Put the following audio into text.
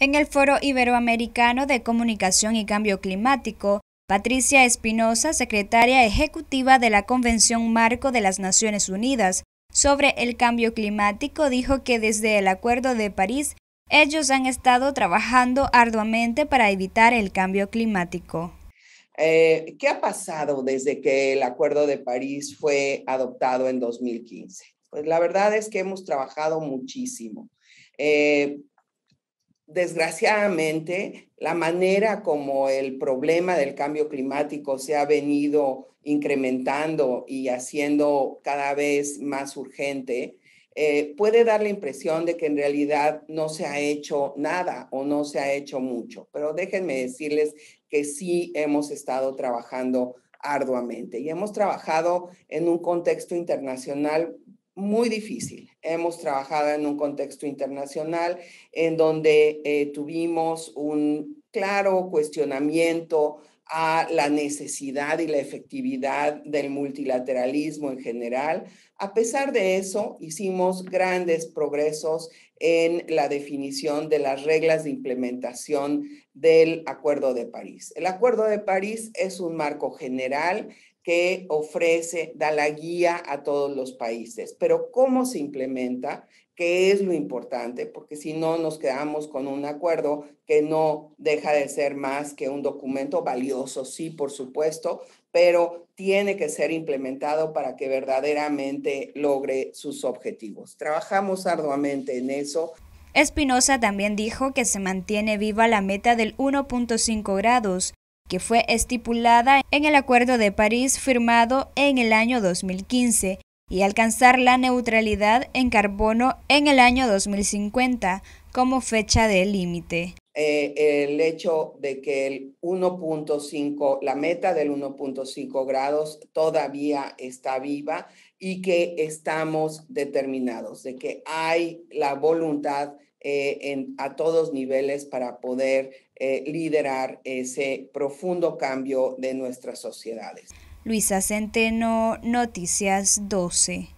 En el Foro Iberoamericano de Comunicación y Cambio Climático, Patricia Espinosa, secretaria ejecutiva de la Convención Marco de las Naciones Unidas sobre el Cambio Climático, dijo que desde el Acuerdo de París, ellos han estado trabajando arduamente para evitar el cambio climático. Eh, ¿Qué ha pasado desde que el Acuerdo de París fue adoptado en 2015? Pues la verdad es que hemos trabajado muchísimo. Eh, desgraciadamente, la manera como el problema del cambio climático se ha venido incrementando y haciendo cada vez más urgente, eh, puede dar la impresión de que en realidad no se ha hecho nada o no se ha hecho mucho, pero déjenme decirles que sí hemos estado trabajando arduamente y hemos trabajado en un contexto internacional muy difícil. Hemos trabajado en un contexto internacional en donde eh, tuvimos un claro cuestionamiento a la necesidad y la efectividad del multilateralismo en general. A pesar de eso, hicimos grandes progresos en la definición de las reglas de implementación del Acuerdo de París. El Acuerdo de París es un marco general que ofrece, da la guía a todos los países. Pero cómo se implementa, qué es lo importante, porque si no nos quedamos con un acuerdo que no deja de ser más que un documento valioso, sí, por supuesto, pero tiene que ser implementado para que verdaderamente logre sus objetivos. Trabajamos arduamente en eso. Espinosa también dijo que se mantiene viva la meta del 1.5 grados que fue estipulada en el Acuerdo de París firmado en el año 2015 y alcanzar la neutralidad en carbono en el año 2050 como fecha de límite. Eh, el hecho de que el 1.5, la meta del 1.5 grados todavía está viva y que estamos determinados de que hay la voluntad eh, en, a todos niveles para poder eh, liderar ese profundo cambio de nuestras sociedades. Luisa Centeno, Noticias 12.